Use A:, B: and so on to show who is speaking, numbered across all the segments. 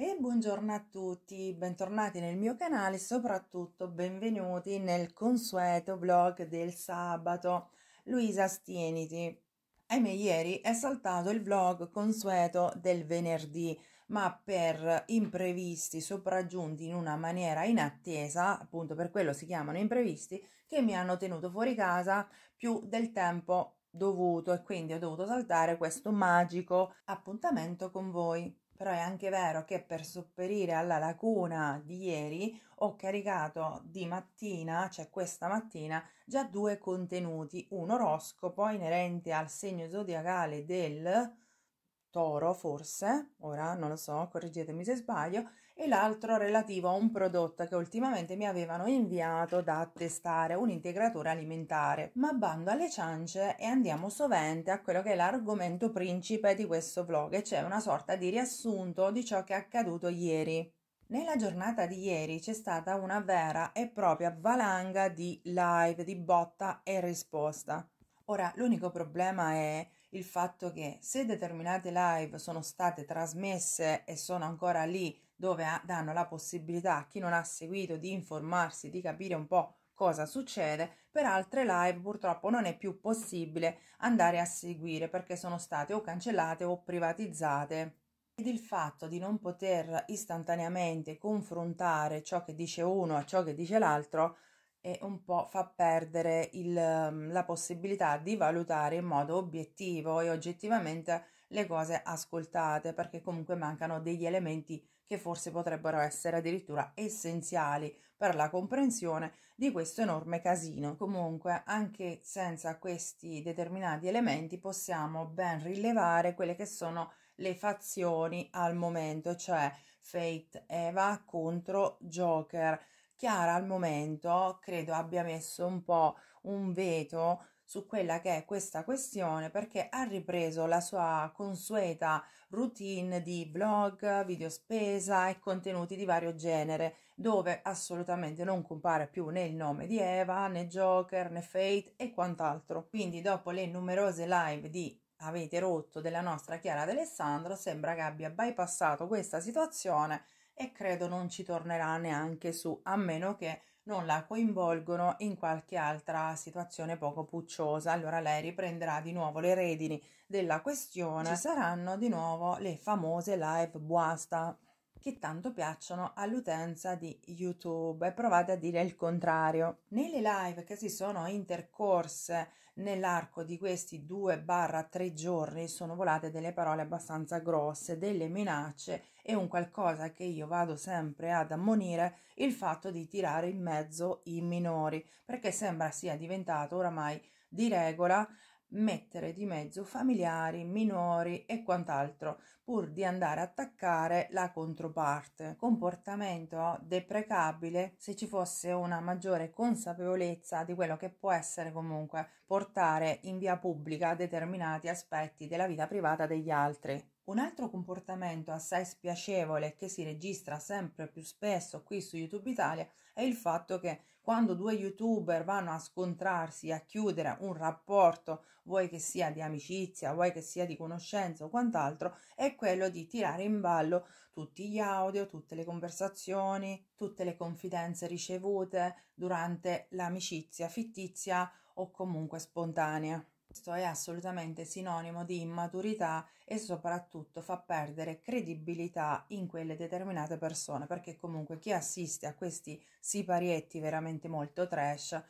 A: E buongiorno a tutti, bentornati nel mio canale e soprattutto benvenuti nel consueto vlog del sabato. Luisa Stieniti. Ahimè, ieri è saltato il vlog consueto del venerdì, ma per imprevisti sopraggiunti in una maniera inattesa, appunto per quello si chiamano imprevisti, che mi hanno tenuto fuori casa più del tempo dovuto e quindi ho dovuto saltare questo magico appuntamento con voi però è anche vero che per sopperire alla lacuna di ieri ho caricato di mattina, cioè questa mattina, già due contenuti, un oroscopo inerente al segno zodiacale del toro, forse, ora non lo so, correggetemi se sbaglio, e l'altro relativo a un prodotto che ultimamente mi avevano inviato da testare, un integratore alimentare. Ma bando alle ciance e andiamo sovente a quello che è l'argomento principe di questo vlog, e cioè una sorta di riassunto di ciò che è accaduto ieri. Nella giornata di ieri c'è stata una vera e propria valanga di live, di botta e risposta. Ora, l'unico problema è il fatto che se determinate live sono state trasmesse e sono ancora lì dove danno la possibilità a chi non ha seguito di informarsi, di capire un po' cosa succede, per altre live purtroppo non è più possibile andare a seguire perché sono state o cancellate o privatizzate. Ed il fatto di non poter istantaneamente confrontare ciò che dice uno a ciò che dice l'altro è un po' fa perdere il, mm, la possibilità di valutare in modo obiettivo e oggettivamente le cose ascoltate perché comunque mancano degli elementi che forse potrebbero essere addirittura essenziali per la comprensione di questo enorme casino. Comunque, anche senza questi determinati elementi possiamo ben rilevare quelle che sono le fazioni al momento, cioè Fate Eva contro Joker. Chiara al momento credo abbia messo un po' un veto su quella che è questa questione perché ha ripreso la sua consueta routine di vlog, video spesa e contenuti di vario genere, dove assolutamente non compare più né il nome di Eva, né Joker, né Fate e quant'altro. Quindi dopo le numerose live di Avete rotto della nostra Chiara D'Alessandro, sembra che abbia bypassato questa situazione e credo non ci tornerà neanche su, a meno che non la coinvolgono in qualche altra situazione poco pucciosa. Allora lei riprenderà di nuovo le redini della questione. Ci saranno di nuovo le famose live buasta che tanto piacciono all'utenza di YouTube e provate a dire il contrario. Nelle live che si sono intercorse nell'arco di questi 2-3 giorni sono volate delle parole abbastanza grosse, delle minacce e un qualcosa che io vado sempre ad ammonire il fatto di tirare in mezzo i minori, perché sembra sia diventato oramai di regola mettere di mezzo familiari, minori e quant'altro pur di andare a attaccare la controparte. Comportamento deprecabile se ci fosse una maggiore consapevolezza di quello che può essere comunque portare in via pubblica determinati aspetti della vita privata degli altri. Un altro comportamento assai spiacevole che si registra sempre più spesso qui su YouTube Italia è il fatto che quando due youtuber vanno a scontrarsi, a chiudere un rapporto, vuoi che sia di amicizia, vuoi che sia di conoscenza o quant'altro, è quello di tirare in ballo tutti gli audio, tutte le conversazioni, tutte le confidenze ricevute durante l'amicizia fittizia o comunque spontanea. Questo è assolutamente sinonimo di immaturità e soprattutto fa perdere credibilità in quelle determinate persone, perché comunque chi assiste a questi siparietti veramente molto trash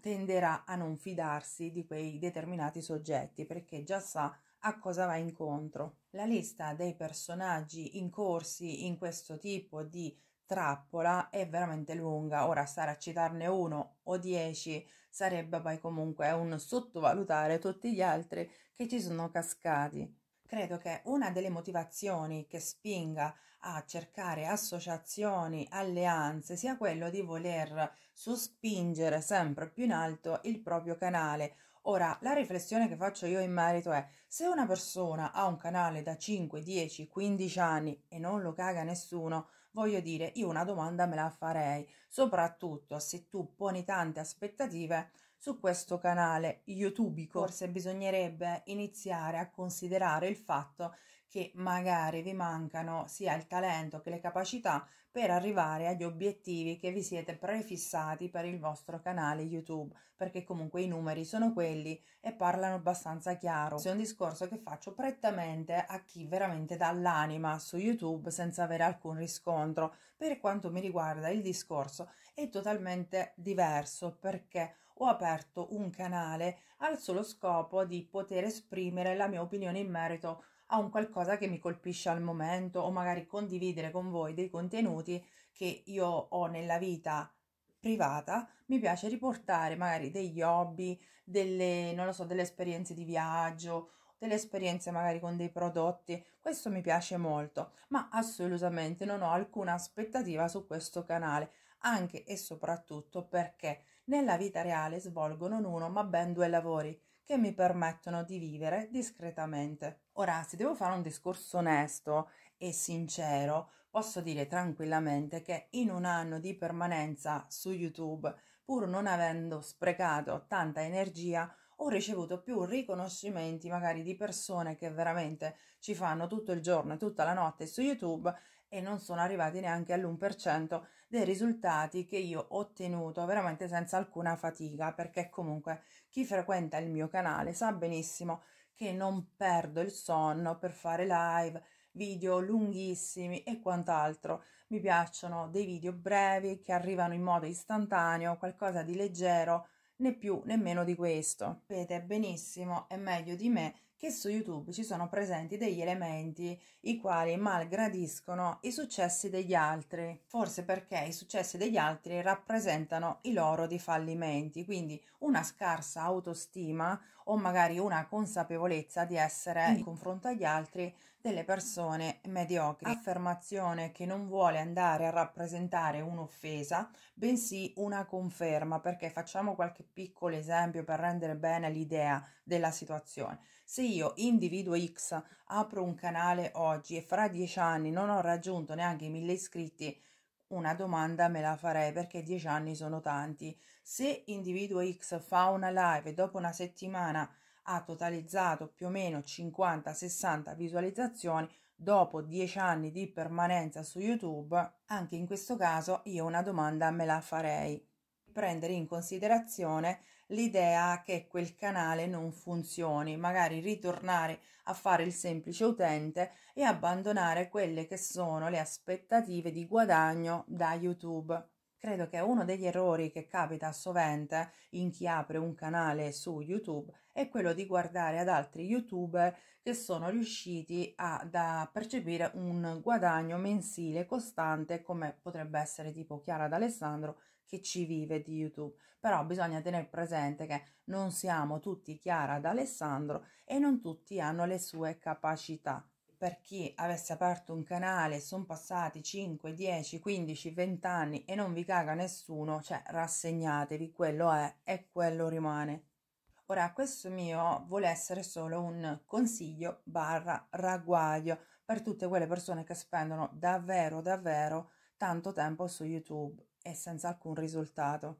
A: tenderà a non fidarsi di quei determinati soggetti, perché già sa a cosa va incontro. La lista dei personaggi incorsi in questo tipo di trappola è veramente lunga. Ora stare a citarne uno o dieci sarebbe poi comunque un sottovalutare tutti gli altri che ci sono cascati. Credo che una delle motivazioni che spinga a cercare associazioni, alleanze, sia quello di voler sospingere sempre più in alto il proprio canale Ora, la riflessione che faccio io in merito è se una persona ha un canale da 5, 10, 15 anni e non lo caga nessuno, voglio dire, io una domanda me la farei, soprattutto se tu poni tante aspettative su questo canale YouTube, Forse bisognerebbe iniziare a considerare il fatto che magari vi mancano sia il talento che le capacità per arrivare agli obiettivi che vi siete prefissati per il vostro canale YouTube, perché comunque i numeri sono quelli e parlano abbastanza chiaro. Questo è un discorso che faccio prettamente a chi veramente dà l'anima su YouTube senza avere alcun riscontro. Per quanto mi riguarda il discorso è totalmente diverso perché ho aperto un canale al solo scopo di poter esprimere la mia opinione in merito a a un qualcosa che mi colpisce al momento o magari condividere con voi dei contenuti che io ho nella vita privata, mi piace riportare magari degli hobby, delle, non lo so, delle esperienze di viaggio, delle esperienze magari con dei prodotti, questo mi piace molto, ma assolutamente non ho alcuna aspettativa su questo canale, anche e soprattutto perché nella vita reale svolgo non uno ma ben due lavori che mi permettono di vivere discretamente. Ora, se devo fare un discorso onesto e sincero, posso dire tranquillamente che in un anno di permanenza su YouTube, pur non avendo sprecato tanta energia, ho ricevuto più riconoscimenti magari di persone che veramente ci fanno tutto il giorno e tutta la notte su YouTube e non sono arrivati neanche all'1% dei risultati che io ho ottenuto veramente senza alcuna fatica, perché comunque chi frequenta il mio canale sa benissimo che non perdo il sonno per fare live, video lunghissimi e quant'altro. Mi piacciono dei video brevi che arrivano in modo istantaneo, qualcosa di leggero, né più né meno di questo. Sapete benissimo e meglio di me che su YouTube ci sono presenti degli elementi i quali malgradiscono i successi degli altri, forse perché i successi degli altri rappresentano i loro di fallimenti, quindi una scarsa autostima o magari una consapevolezza di essere in confronto agli altri delle persone mediocri. Ah. Affermazione che non vuole andare a rappresentare un'offesa, bensì una conferma, perché facciamo qualche piccolo esempio per rendere bene l'idea della situazione. Se io, individuo X, apro un canale oggi e fra dieci anni non ho raggiunto neanche i mille iscritti, una domanda me la farei perché dieci anni sono tanti. Se individuo X fa una live e dopo una settimana ha totalizzato più o meno 50-60 visualizzazioni dopo 10 anni di permanenza su YouTube, anche in questo caso io una domanda me la farei. Prendere in considerazione l'idea che quel canale non funzioni, magari ritornare a fare il semplice utente e abbandonare quelle che sono le aspettative di guadagno da YouTube credo che uno degli errori che capita sovente in chi apre un canale su YouTube è quello di guardare ad altri youtuber che sono riusciti a percepire un guadagno mensile costante come potrebbe essere tipo Chiara d'Alessandro che ci vive di YouTube. Però bisogna tenere presente che non siamo tutti Chiara d'Alessandro e non tutti hanno le sue capacità per chi avesse aperto un canale, sono passati 5, 10, 15, 20 anni e non vi caga nessuno, cioè rassegnatevi, quello è e quello rimane. Ora, questo mio vuole essere solo un consiglio barra ragguaglio per tutte quelle persone che spendono davvero, davvero tanto tempo su YouTube e senza alcun risultato.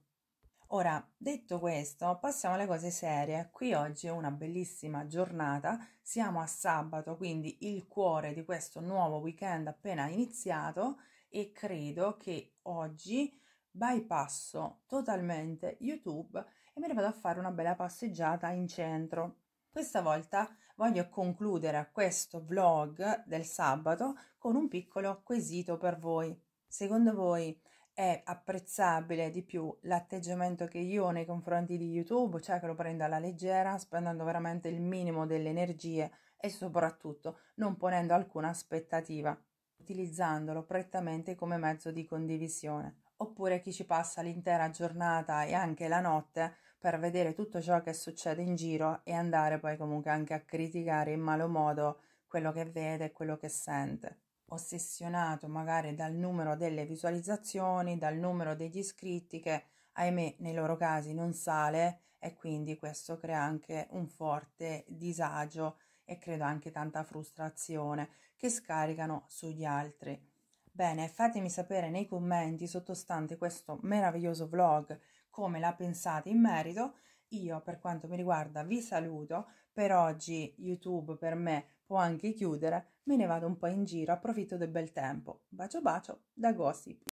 A: Ora, detto questo, passiamo alle cose serie. Qui oggi è una bellissima giornata, siamo a sabato, quindi il cuore di questo nuovo weekend appena iniziato e credo che oggi bypasso totalmente YouTube e me ne vado a fare una bella passeggiata in centro. Questa volta voglio concludere questo vlog del sabato con un piccolo quesito per voi. Secondo voi è apprezzabile di più l'atteggiamento che io ho nei confronti di YouTube, cioè che lo prendo alla leggera, spendendo veramente il minimo delle energie e soprattutto non ponendo alcuna aspettativa, utilizzandolo prettamente come mezzo di condivisione. Oppure chi ci passa l'intera giornata e anche la notte per vedere tutto ciò che succede in giro e andare poi comunque anche a criticare in malo modo quello che vede e quello che sente ossessionato magari dal numero delle visualizzazioni, dal numero degli iscritti che ahimè nei loro casi non sale e quindi questo crea anche un forte disagio e credo anche tanta frustrazione che scaricano sugli altri. Bene, fatemi sapere nei commenti sottostante questo meraviglioso vlog come la pensate in merito. Io per quanto mi riguarda vi saluto, per oggi YouTube per me può anche chiudere, me ne vado un po' in giro, approfitto del bel tempo. Bacio bacio da Gossip.